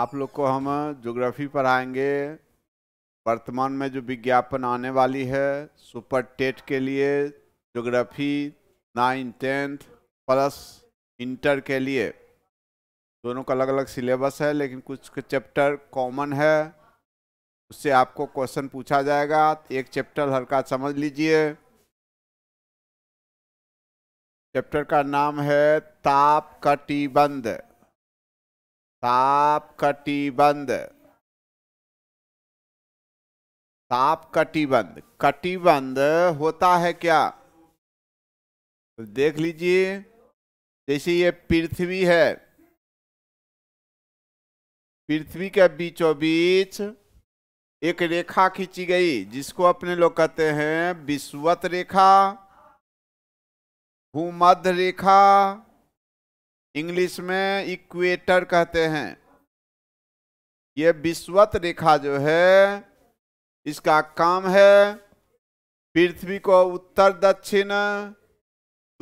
आप लोग को हम जोग्राफी पढ़ाएंगे वर्तमान में जो विज्ञापन आने वाली है सुपर टेट के लिए geography nine tenth plus inter के लिए दोनों का अलग अलग सिलेबस है लेकिन कुछ के चैप्टर कॉमन है उससे आपको क्वेश्चन पूछा जाएगा एक चैप्टर हल्का समझ लीजिए चैप्टर का नाम है ताप कटिबंध ताप कटिबंध ताप कटिबंध कटिबंध होता है क्या तो देख लीजिए जैसे ये पृथ्वी है पृथ्वी के बीचों बीच एक रेखा खींची गई जिसको अपने लोग कहते हैं विश्वत रेखा भूमध्य रेखा इंग्लिश में इक्वेटर कहते हैं ये विश्वत रेखा जो है इसका काम है पृथ्वी को उत्तर दक्षिण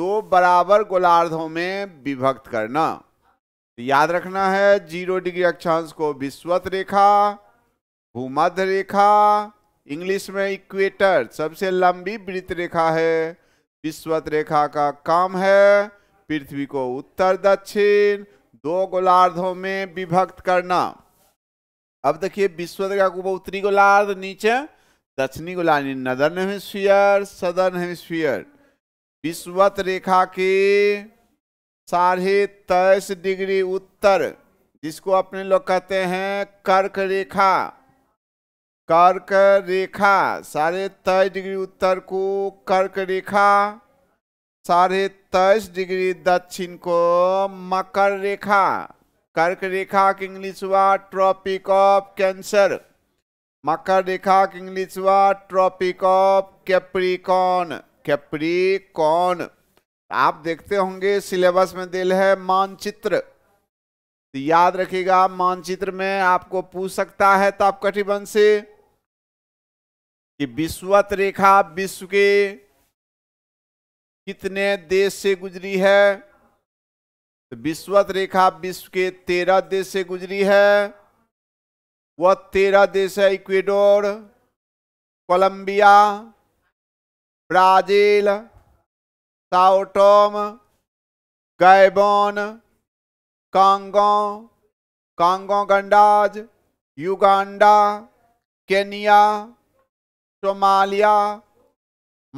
दो बराबर गोलार्धों में विभक्त करना तो याद रखना है जीरो डिग्री अक्षांश को विश्वत रेखा भूमध्य रेखा इंग्लिश में इक्वेटर सबसे लंबी वृत्त रेखा है विश्वत रेखा का काम है पृथ्वी को उत्तर दक्षिण दो गोलार्धों में विभक्त करना अब देखिए विश्व का उत्तरी गोलार्ध नीचे दक्षिणी गोलार्ध नदर्न हेमिस्फीयर सदर्न हेमिस्फीयर विश्वत रेखा के साढ़े तेईस डिग्री उत्तर जिसको अपने लोग कहते हैं कर्क रेखा कर्क रेखा साढ़े तेईस डिग्री उत्तर को कर्क रेखा साढ़े तेईस डिग्री दक्षिण को मकर रेखा कर्क रेखा की इंग्लिश हुआ ट्रॉपिक ऑफ कैंसर मकर रेखा की इंग्लिश हुआ ट्रॉपिक ऑफ कैप्रिकॉन कैप्रिकॉन आप देखते होंगे सिलेबस में दिल है मानचित्र याद रखिएगा मानचित्र में आपको पूछ सकता है ताप कटिबंध से कि विश्वत रेखा विश्व के कितने देश से गुजरी है तो विश्वत रेखा विश्व के तेरह देश से गुजरी है वह तेरह देश है Ecuador Colombia Brazil Sao Tome Gabon Congo Congo गंडाज युगांडा केनिया सोमालिया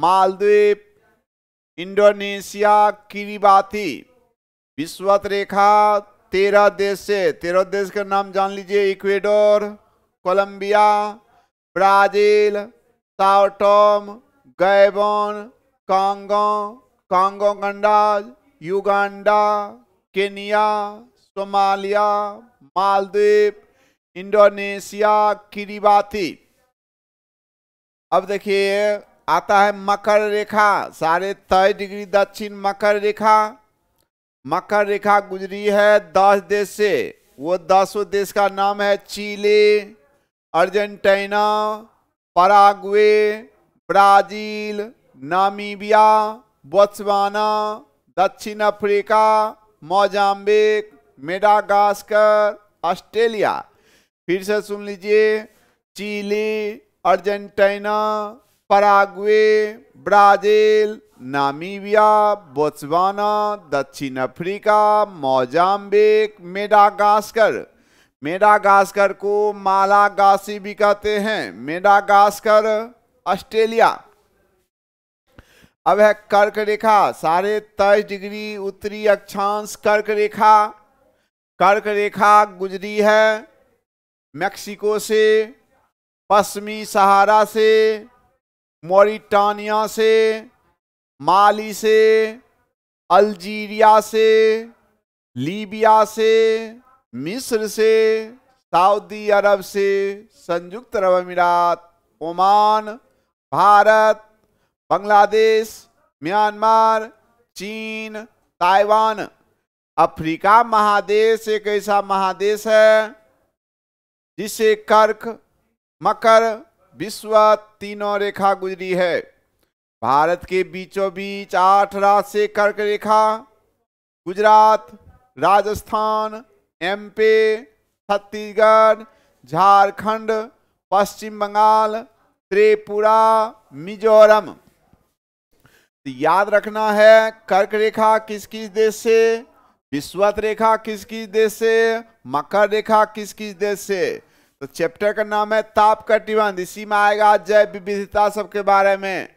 मालद्वीप इंडोनेशिया किरीबाती विश्वत रेखा तेरह देश से तेरह देश का नाम जान लीजिए Ecuador Colombia Brazil Sao Tome Gabon Congo Congo गंडाज युगांडा केनिया सोमालिया मालदीप इंडोनेशिया किरीबाती अब देखिए आता है मकर रेखा साढ़े तय डिग्री दक्षिण मकर रेखा मकर रेखा गुजरी है दस देश से वो दसों देश का नाम है Chile Argentina Paraguay Brazil Namibia Botswana दक्षिण अफ्रीका मोजाम्बिक मेडागास्कर ऑस्ट्रेलिया फिर से सुन लीजिए Chile Argentina Paraguay Brazil Namibia Botswana दक्षिण अफ्रीका मोजाम्बिक मेडागास्कर मेडागास्कर को मालागासी भी कहते हैं मेडागास्कर ऑस्ट्रेलिया अब है कर्क रेखा साढ़े तेईस डिग्री उत्तरी अक्षांश कर्क रेखा कर्क रेखा गुजरी है मेक्सिको से पश्चिमी सहारा से मोरिटानिया से माली से अल्जीरिया से लीबिया से मिस्र से सऊदी अरब से संयुक्त अरब अमीरात ओमान भारत बांग्लादेश म्यांमार चीन ताइवान अफ्रीका महादेश एक ऐसा महादेश है जिसे कर्क मकर विश्व तीनों रेखा गुजरी है भारत के बीचों बीच आठ राज्य से कर्क रेखा गुजरात राजस्थान एमपी छत्तीसगढ़ झारखंड पश्चिम बंगाल त्रिपुरा मिजोरम तो याद रखना है कर्क रेखा किस किस देश से विश्वत रेखा किस किस देश से मकर रेखा किस किस देश से तो चैप्टर का नाम है ताप कटिबंध इसी में आएगा जैव विविधता सबके बारे में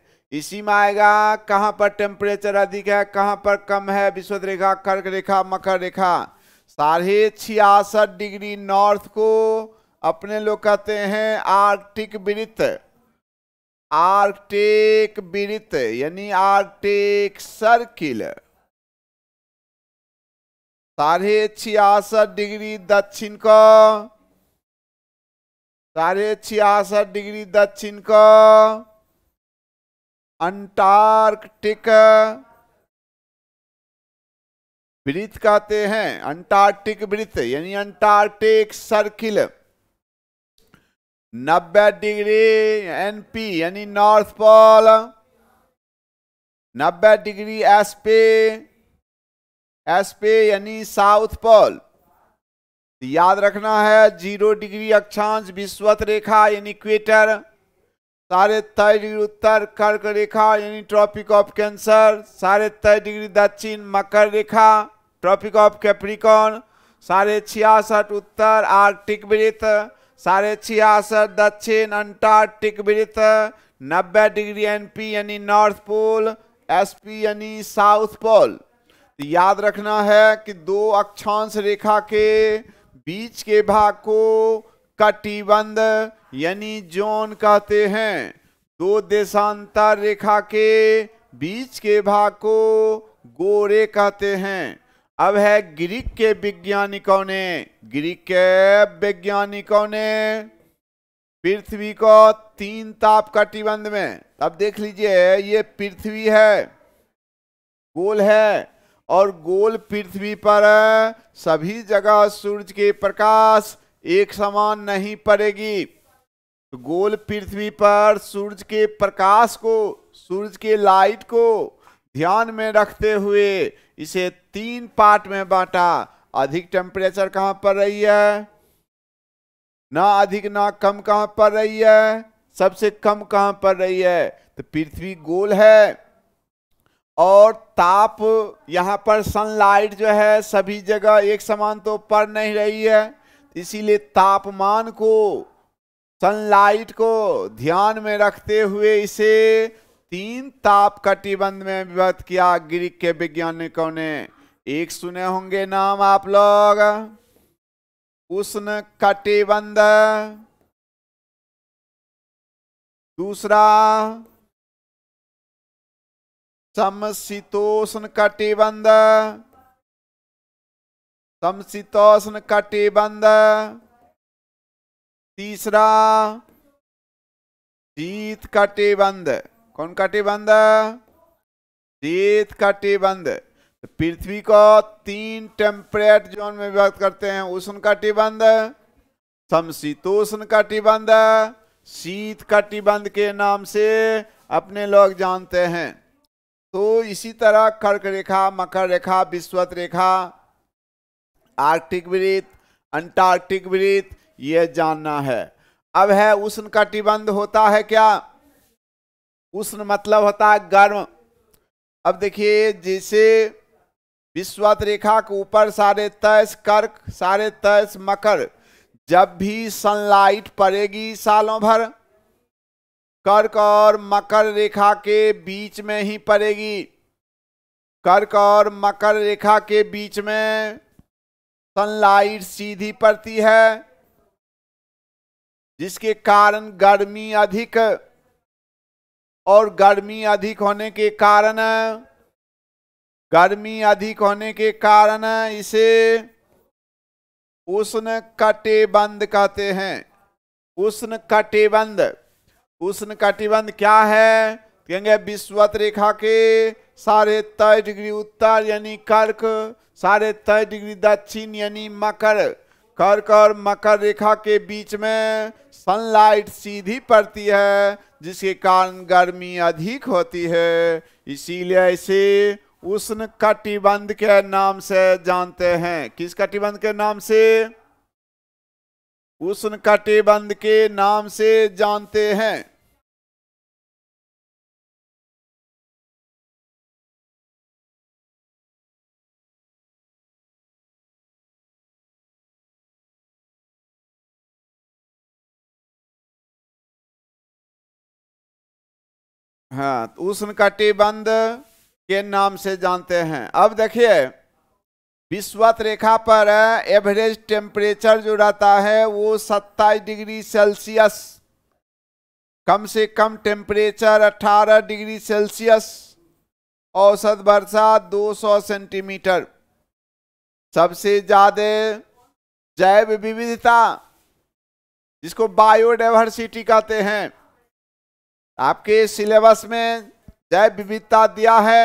इसी में आएगा कहाँ पर टेम्परेचर अधिक है कहाँ पर कम है विश्व रेखा कर्क रेखा मकर रेखा साढ़े छियासठ डिग्री नॉर्थ को अपने लोग कहते हैं आर्कटिक वृत्त आर्कटिक वृत्त यानी आर्कटिक सर्किल साढ़े छियासठ डिग्री दक्षिण का साढ़े छियासठ डिग्री दक्षिण को अंटार्कटिक वृत्त कहते हैं अंटार्कटिक वृत्त यानी अंटार्कटिक सर्किल 90 डिग्री एनपी यानी north pole 90 degree SP SP यानी साउथ पोल तो याद रखना है जीरो डिग्री अक्षांश विश्वत रेखा यानी इक्वेटर साढ़े तय डिग्री उत्तर कर्क रेखा यानी ट्रॉपिक ऑफ कैंसर साढ़े तय डिग्री दक्षिण मकर रेखा ट्रॉपिक ऑफ कैप्रिकॉन साढ़े छियासठ उत्तर आर्कटिक वृत्त साढ़े छियासठ दक्षिण अंटार्कटिक वृत्त नब्बे डिग्री एनपी यानी नॉर्थ पोल एसपी यानी साउथ पोल तो याद रखना है कि दो अक्षांश रेखा के बीच के भाग को कटिबंध यानी जोन कहते हैं दो देशांतर रेखा के बीच के भाग को गोरे कहते हैं अब है ग्रीक के वैज्ञानिकों ने ग्रीक के वैज्ञानिकों ने पृथ्वी को तीन ताप कटिबंध में अब देख लीजिए ये पृथ्वी है गोल है और गोल पृथ्वी पर सभी जगह सूर्य के प्रकाश एक समान नहीं पड़ेगी तो गोल पृथ्वी पर सूर्य के प्रकाश को सूर्य के लाइट को ध्यान में रखते हुए इसे तीन पार्ट में बांटा अधिक टेम्परेचर कहाँ पर रही है ना अधिक ना कम कहाँ पर रही है सबसे कम कहाँ पर रही है तो पृथ्वी गोल है और ताप यहाँ पर सनलाइट जो है सभी जगह एक समान तो पड़ नहीं रही है इसीलिए तापमान को सनलाइट को ध्यान में रखते हुए इसे तीन ताप कटिबंध में विभक्त किया ग्रीक के वैज्ञानिकों ने एक सुने होंगे नाम आप लोग उष्ण कटिबंध दूसरा समशीतोष्ण कटिबंध समशीतोष्ण कटिबंध तीसरा शीत कटिबंध कौन कटिबंध शीत कटिबंध तो पृथ्वी को तीन टेम्परेट जोन में विभक्त करते हैं उष्ण कटिबंध समशीतोष्ण कटिबंध शीत कटिबंध के नाम से अपने लोग जानते हैं तो इसी तरह कर्क रेखा मकर रेखा विश्वत रेखा आर्कटिक वृत्त अंटार्कटिक वृत्त यह जानना है अब है उष्ण कटिबंध होता है क्या उष्ण मतलब होता है गर्म अब देखिए जैसे विश्वत रेखा के ऊपर साढ़े तेईस कर्क साढ़े तेईस मकर जब भी सनलाइट पड़ेगी सालों भर कर्क और मकर रेखा के बीच में ही पड़ेगी कर्क और मकर रेखा के बीच में सनलाइट सीधी पड़ती है जिसके कारण गर्मी अधिक और गर्मी अधिक होने के कारण गर्मी अधिक होने के कारण इसे उष्ण कटेबंद कहते हैं उष्ण कटेबंद उष्ण कटिबंध क्या है कहेंगे विश्वत रेखा के साढ़े तय डिग्री उत्तर यानी कर्क साढ़े तय डिग्री दक्षिण यानी मकर कर्क और मकर रेखा के बीच में सनलाइट सीधी पड़ती है जिसके कारण गर्मी अधिक होती है इसीलिए इसे उष्ण कटिबंध के नाम से जानते हैं किस कटिबंध के नाम से उष्ण कटिबंध के नाम से जानते हैं हाँ उष्ण कटिबंध के नाम से जानते हैं अब देखिए विश्वत रेखा पर एवरेज टेम्परेचर जो रहता है वो 27 डिग्री सेल्सियस कम से कम टेम्परेचर 18 डिग्री सेल्सियस औसत वर्षा 200 सेंटीमीटर सबसे ज़्यादा जैव विविधता जिसको बायोडाइवर्सिटी कहते हैं आपके सिलेबस में जैव विविधता दिया है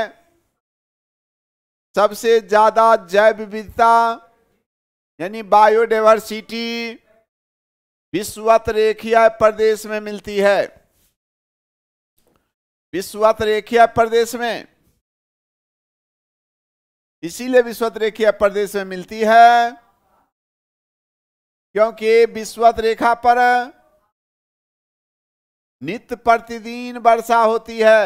सबसे ज्यादा जैव विविधता यानी बायोडाइवर्सिटी विश्वत रेखिया प्रदेश में मिलती है विश्वत रेखिया प्रदेश में इसीलिए विश्वत रेखिया प्रदेश में मिलती है क्योंकि विश्वत रेखा पर नित्य प्रतिदिन वर्षा होती है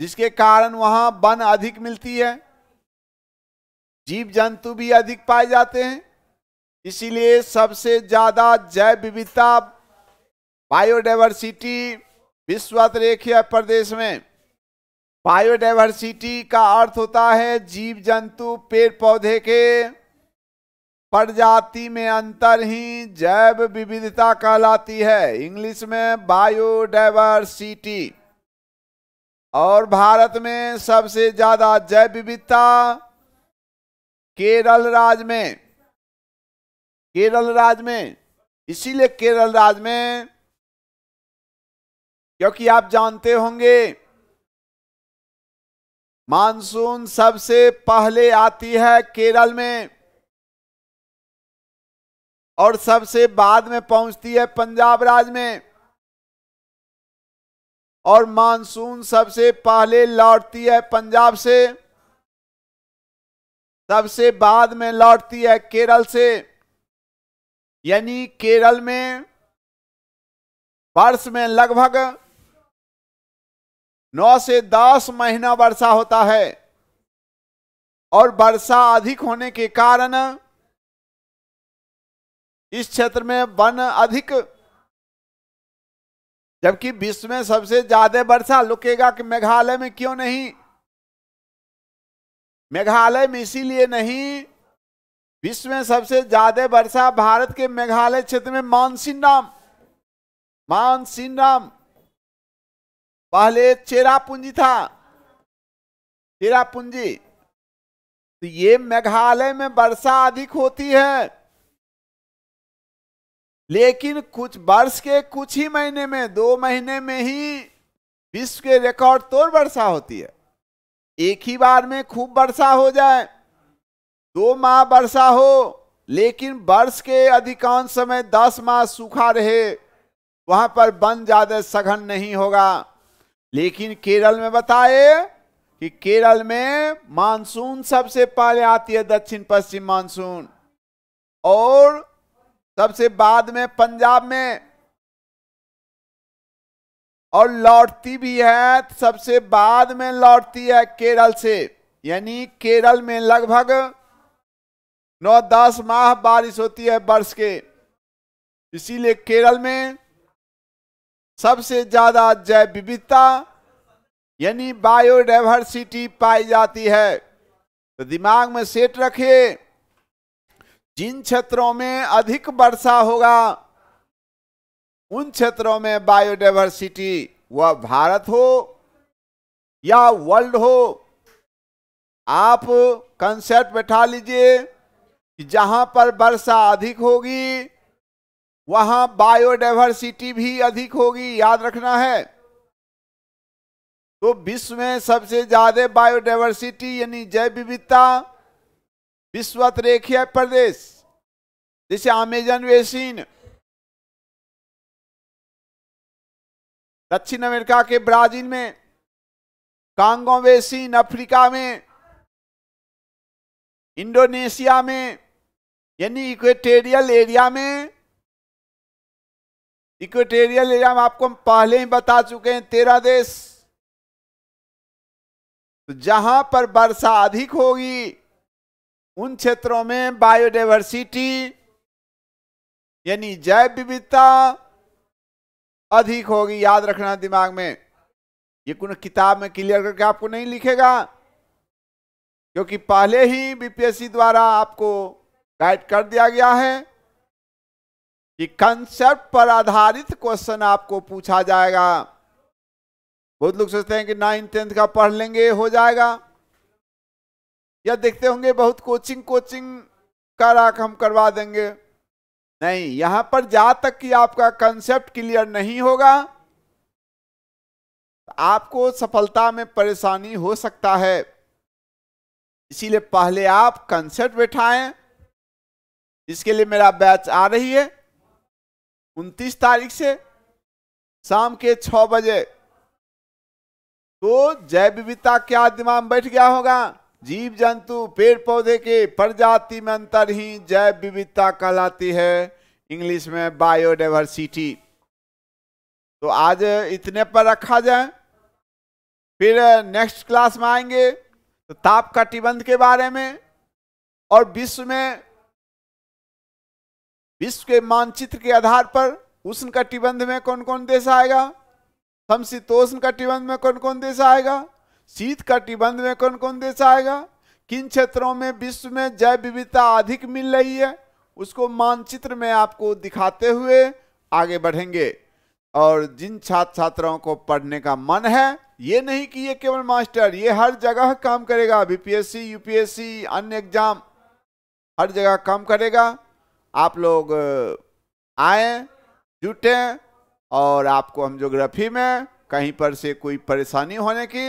जिसके कारण वहां वन अधिक मिलती है जीव जंतु भी अधिक पाए जाते हैं इसीलिए सबसे ज्यादा जैव विविधता बायोडाइवर्सिटी विश्व रेखीय प्रदेश में बायोडाइवर्सिटी का अर्थ होता है जीव जंतु पेड़ पौधे के प्रजाति में अंतर ही जैव विविधता कहलाती है इंग्लिश में बायोडाइवर्सिटी और भारत में सबसे ज्यादा जैव विविधता केरल राज्य में केरल राज्य में इसीलिए केरल राज्य में क्योंकि आप जानते होंगे मानसून सबसे पहले आती है केरल में और सबसे बाद में पहुंचती है पंजाब राज्य में और मानसून सबसे पहले लौटती है पंजाब से सबसे बाद में लौटती है केरल से यानी केरल में वर्ष में लगभग नौ से दस महीना वर्षा होता है और वर्षा अधिक होने के कारण इस क्षेत्र में वन अधिक जबकि विश्व में सबसे ज्यादा वर्षा लुकेगा कि मेघालय में क्यों नहीं मेघालय में इसीलिए नहीं विश्व में सबसे ज्यादा वर्षा भारत के मेघालय क्षेत्र में मानसिन राम मानसिन राम पहले चेरापूंजी था चेरापूंजी तो ये मेघालय में वर्षा अधिक होती है लेकिन कुछ वर्ष के कुछ ही महीने में दो महीने में ही विश्व के रिकॉर्ड तोड़ वर्षा होती है एक ही बार में खूब वर्षा हो जाए दो माह वर्षा हो लेकिन वर्ष के अधिकांश समय दस माह सूखा रहे वहां पर बन ज्यादा सघन नहीं होगा लेकिन केरल में बताए कि केरल में मानसून सबसे पहले आती है दक्षिण पश्चिम मानसून और सबसे बाद में पंजाब में और लौटती भी है सबसे बाद में लौटती है केरल से यानी केरल में लगभग नौ दस माह बारिश होती है वर्ष के इसीलिए केरल में सबसे ज्यादा जैव विविधता यानी बायोडाइवर्सिटी पाई जाती है तो दिमाग में सेट रखिए जिन क्षेत्रों में अधिक वर्षा होगा उन क्षेत्रों में बायोडाइवर्सिटी वह भारत हो या वर्ल्ड हो आप कंसेप्ट बैठा लीजिए कि जहां पर वर्षा अधिक होगी वहां बायोडाइवर्सिटी भी अधिक होगी याद रखना है तो विश्व में सबसे ज्यादा बायोडाइवर्सिटी यानी जैव विविधता विश्वत रेखिया प्रदेश जैसे अमेजन वेसिन दक्षिण अमेरिका के ब्राजील में कांगो वेसिन अफ्रीका में इंडोनेशिया में यानी इक्वेटेरियल एरिया में इक्वेटेरियल एरिया में आपको हम पहले ही बता चुके हैं तेरह देश तो जहां पर वर्षा अधिक होगी उन क्षेत्रों में बायोडाइवर्सिटी यानी जैव विविधता अधिक होगी याद रखना दिमाग में ये कुछ किताब में क्लियर करके आपको नहीं लिखेगा क्योंकि पहले ही बीपीएससी द्वारा आपको गाइड कर दिया गया है कि कंसेप्ट पर आधारित क्वेश्चन आपको पूछा जाएगा बहुत लोग सोचते हैं कि नाइन टेंथ का पढ़ लेंगे हो जाएगा या देखते होंगे बहुत कोचिंग कोचिंग का राख हम करवा देंगे नहीं यहां पर जहां तक कि आपका कंसेप्ट क्लियर नहीं होगा आपको सफलता में परेशानी हो सकता है इसीलिए पहले आप कंसेप्ट बैठाएं इसके लिए मेरा बैच आ रही है उनतीस तारीख से शाम के छ बजे तो जय विविधता क्या दिमाग बैठ गया होगा जीव जंतु पेड़ पौधे के प्रजाति में अंतर ही जैव विविधता कहलाती है इंग्लिश में बायोडाइवर्सिटी तो आज इतने पर रखा जाए फिर नेक्स्ट क्लास में आएंगे तो ताप कटिबंध के बारे में और विश्व में विश्व के मानचित्र के आधार पर उष्ण कटिबंध में कौन कौन देश आएगा समशीतोष्ण कटिबंध में कौन कौन देश आएगा शीत कटिबंध में कौन कौन देश आएगा किन क्षेत्रों में विश्व में जैव विविधता अधिक मिल रही है उसको मानचित्र में आपको दिखाते हुए आगे बढ़ेंगे और जिन छात्र छात्राओं को पढ़ने का मन है ये नहीं कि ये केवल मास्टर ये हर जगह काम करेगा बीपीएससी यूपीएससी अन्य एग्जाम हर जगह काम करेगा आप लोग आए जुटें और आपको हम जोग्राफी में कहीं पर से कोई परेशानी होने की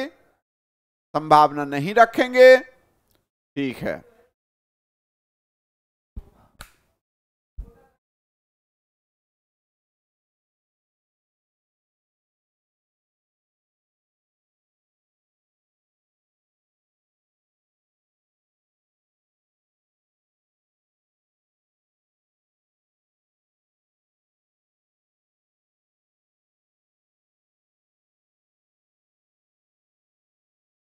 संभावना नहीं रखेंगे ठीक है